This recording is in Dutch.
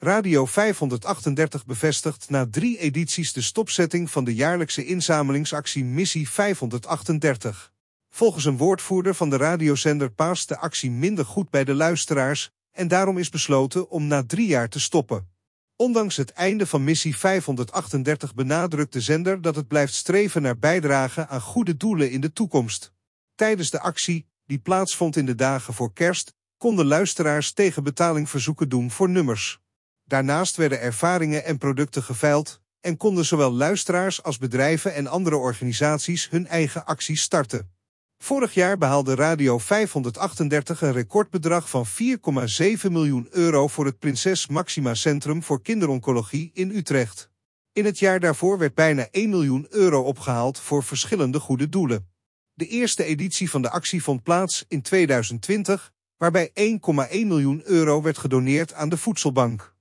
Radio 538 bevestigt na drie edities de stopzetting van de jaarlijkse inzamelingsactie Missie 538. Volgens een woordvoerder van de radiozender paast de actie minder goed bij de luisteraars en daarom is besloten om na drie jaar te stoppen. Ondanks het einde van missie 538 benadrukt de zender dat het blijft streven naar bijdragen aan goede doelen in de toekomst. Tijdens de actie, die plaatsvond in de dagen voor kerst, konden luisteraars tegen betaling verzoeken doen voor nummers. Daarnaast werden ervaringen en producten geveild en konden zowel luisteraars als bedrijven en andere organisaties hun eigen acties starten. Vorig jaar behaalde Radio 538 een recordbedrag van 4,7 miljoen euro voor het Prinses Maxima Centrum voor Kinderoncologie in Utrecht. In het jaar daarvoor werd bijna 1 miljoen euro opgehaald voor verschillende goede doelen. De eerste editie van de actie vond plaats in 2020, waarbij 1,1 miljoen euro werd gedoneerd aan de voedselbank.